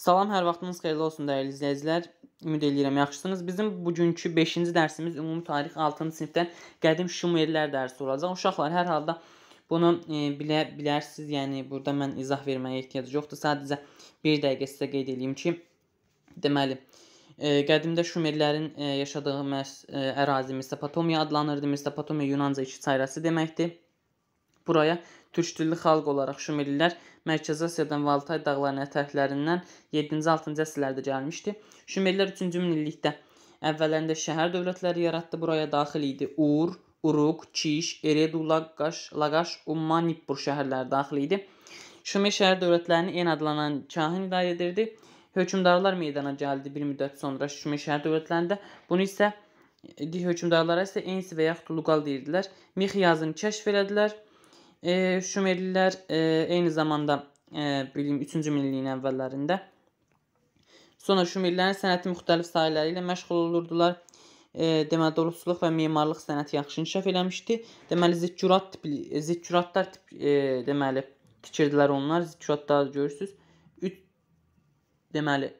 Salam, hər vaxtınız xeyirli olsun dəyərli izləyicilər. Ümid eləyirəm yaxşısınız. Bizim bugünkü 5-ci dərsimiz ümumi tarix 6-cı sinifdən qədim Şumerlər dərsi olacaq. Uşaqlar hər halda bunu e, bilə bilərsiniz. Yəni burada mən izah verməyə ehtiyac yoxdur. Sadəcə 1 dəqiqə sizə qeyd edeyim ki, deməli e, qədimdə Şumerlərin e, yaşadığı məs e, ərazi Mesopotomiya adlanırdı. Mesopotomiya Yunanca iki çayrası deməkdir. Buraya türk dilli xalq olaraq Şumerlilər Mərkəzi Asiyadan və Altay dağlarının ətəklərindən 7-6-cı əsrlərdə gəlmişdi. Şumerlər 3-cü minillikdə əvvəllərində şəhər dövlətləri yaratdı. Buraya daxil idi Ur, Uruq, Kiş, Eredu, Laqaş, Laqaş, Umman, Nippur şəhərləri daxil idi. Şumer şəhər dövlətlərini en adlanan kahin idarə edirdi. Hökmdarlar meydana gəldi bir müddət sonra Şumer şəhər dövlətlərində. Bunu isə e, hökmdarlara isə Ensi və yaxud Luqal deyirdilər. Mixiyazını kəşf elədilər. E, Şumerlilər e, eyni zamanda e, bilim 3-cü minilliyin əvvəllərində sonra Şumerlilərin sənətin müxtəlif sahələri ilə məşğul olurdular. E, deməli doluçuluq və memarlıq sənəti yaxşı inkişaf eləmişdi. Deməli zikkurat tipli e, zikkuratlar tip e, deməli tikirdilər onlar. Zikkuratları görürsüz. 3 deməli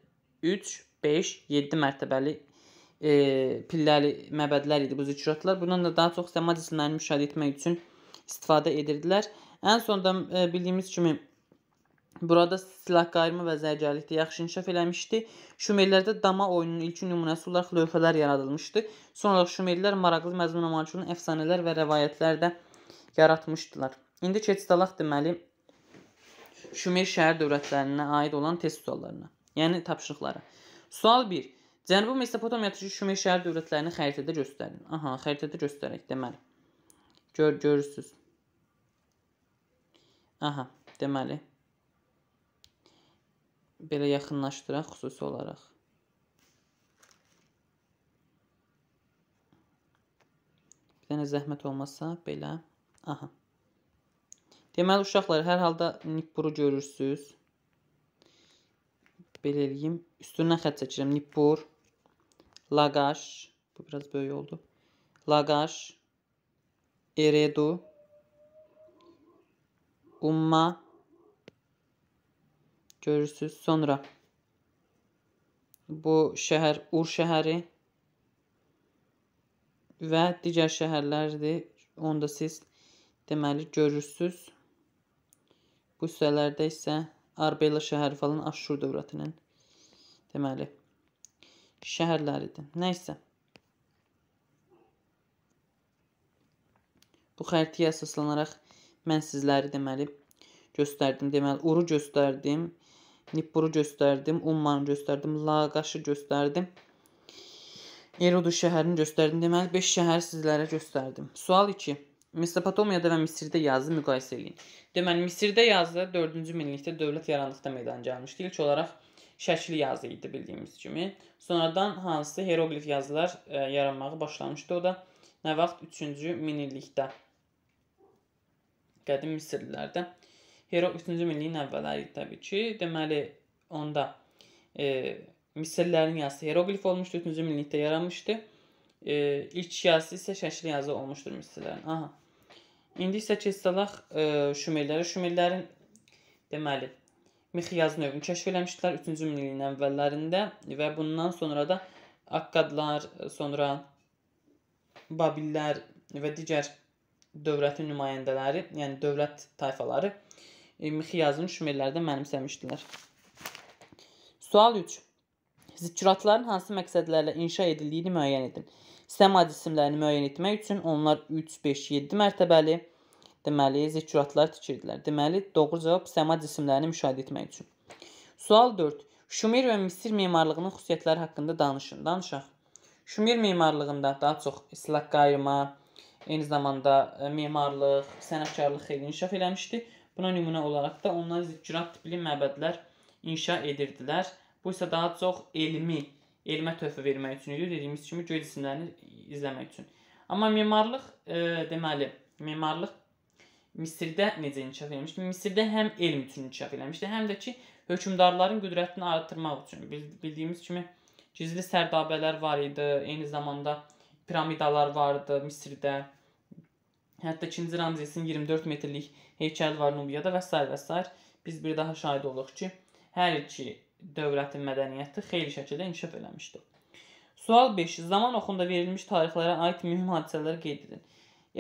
3, 5, 7 mərtəbəli e, pilləli məbədlər idi bu zikkuratlar. Bundan da daha çox səma cisimlərini müşahidə etmək üçün istifadə edirdilər. Ən sonda e, bildiyimiz kimi Burada silah qayırma və zərgərlikdə yaxşı inkişaf eləmişdi. Şumerlərdə dama oyununun ilkin nümunəsi olaraq lövhələr yaradılmışdı. Sonra olaraq Şumerlər maraqlı məzmuna malik olan əfsanələr və rəvayətlər də yaratmışdılar. İndi keçdalaq deməli Şumer şəhər dövlətlərinə aid olan test suallarına, yəni tapşırıqlara. Sual 1. Cənubi Mesopotamiya Şumer şəhər dövlətlərini xəritədə göstərin. Aha, xəritədə göstərək deməli. Gör, görürsüz. Aha, deməli. Belə yaxınlaşdıraq xüsusi olaraq. Bir dənə zəhmət olmasa belə. Aha. Deməli, uşaqlar, hər halda nippuru görürsüz. Belə eləyim. Üstündən xət çəkirəm. Nippur. Lagaş. Bu biraz böyük oldu. Lagaş eredu umma görürsüz. Sonra bu şəhər Ur şəhəri və digər şəhərlərdir. Onda siz deməli görürsüz. Bu hissələrdə isə Arbela şəhəri falan Aşşur dövlətinin deməli şəhərləridir. Nəysə. Bu xəritiyə əsaslanaraq mən sizləri deməli göstərdim. Deməli uru göstərdim, nippuru göstərdim, ummanı göstərdim, laqaşı göstərdim. Erodu şəhərini göstərdim. Deməli 5 şəhər sizlərə göstərdim. Sual 2. Mesopotamiyada və Misirdə yazı müqayisə eləyin. Deməli Misirdə yazı 4-cü minillikdə dövlət yaranlıqda meydana gəlmişdi. İlk olaraq şəkli yazı idi bildiyimiz kimi. Sonradan hansı heroqlif yazılar ə, e, yaranmağa başlamışdı o da nə vaxt 3-cü minillikdə qədim Misirlilərdə. Hero 3-cü minilliyin əvvəlləri təbii ki. Deməli, onda e, Misirlilərin yazısı heroqlif olmuşdu, 3-cü minillikdə yaranmışdı. E, ilk yazısı isə şəkli yazı olmuşdur Misirlilərin. Aha. İndi isə keçsəlaq e, Şumerlərə. Şumerlərin deməli Mixyaz növünü kəşf eləmişdilər 3-cü minilliyin əvvəllərində və bundan sonra da Akkadlar, sonra Babillər və digər dövlətin nümayəndələri, yəni dövlət tayfaları e, mixiyazını şumerlərdən mənimsəmişdilər. Sual 3. Zikkuratların hansı məqsədlərlə inşa edildiyini müəyyən edin. Səma cisimlərini müəyyən etmək üçün onlar 3, 5, 7 mərtəbəli deməli zikkuratlar tikirdilər. Deməli doğru cavab səma cisimlərini müşahidə etmək üçün. Sual 4. Şumer və Misir memarlığının xüsusiyyətləri haqqında danışın. Danışaq. Şumer memarlığında daha çox islaq qayırma, Eyni zamanda e, memarlıq, sənətkarlıq xeyli inkişaf eləmişdi. Buna nümunə olaraq da onlar zikkurat tipli məbədlər inşa edirdilər. Bu isə daha çox elmi, elmə töhfə vermək üçün idi, dediyimiz kimi göy cisimlərini izləmək üçün. Amma memarlıq, e, deməli, memarlıq Misirdə necə inkişaf eləmişdi? Misirdə həm elm üçün inkişaf eləmişdi, həm də ki, hökmdarların qüdrətini artırmaq üçün. Bildiyimiz kimi gizli sərdabələr var idi, eyni zamanda piramidalar vardı Misirdə. Hətta 2-ci Ramzesin 24 metrlik heykəli var Nubiyada və s. və s. Biz bir daha şahid oluruq ki, hər iki dövlətin mədəniyyəti xeyli şəkildə inkişaf eləmişdi. Sual 5. Zaman oxunda verilmiş tarixlərə aid mühüm hadisələr qeyd edin.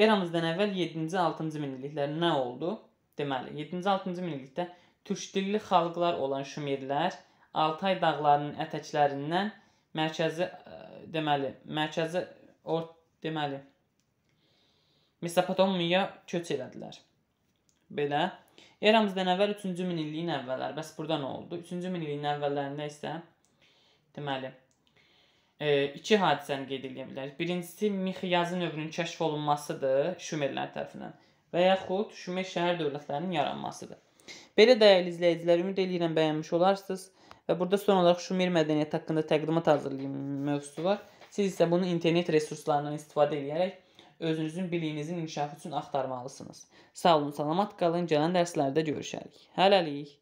Eramızdan əvvəl 7-ci, 6-cı minilliklər nə oldu? Deməli, 7-ci, 6-cı minillikdə türk dilli xalqlar olan Şumerlər Altay dağlarının ətəklərindən mərkəzi e, deməli, mərkəzi O, deməli, Mesopotamiyaya köç elədilər. Belə, eramızdan əvvəl 3-cü minilliyin əvvəlləri. Bəs burada nə oldu? 3-cü minilliyin əvvəllərində isə deməli, e, iki hadisəni qeyd edə bilərik. Birincisi Mixyazi növrünün kəşf olunmasıdır Şumerlər tərəfindən və yaxud Şumer şəhər dövlətlərinin yaranmasıdır. Belə dəyərli izləyicilər, ümid edirəm bəyənmiş olarsınız və burada son olaraq Şumer mədəniyyəti haqqında təqdimat hazırlayım mövzusu var. Siz isə bunu internet resurslarından istifadə edərək özünüzün biliyinizin inkişafı üçün axtarmalısınız. Sağ olun, salamat qalın. Gələn dərslərdə görüşərik. Hələlik.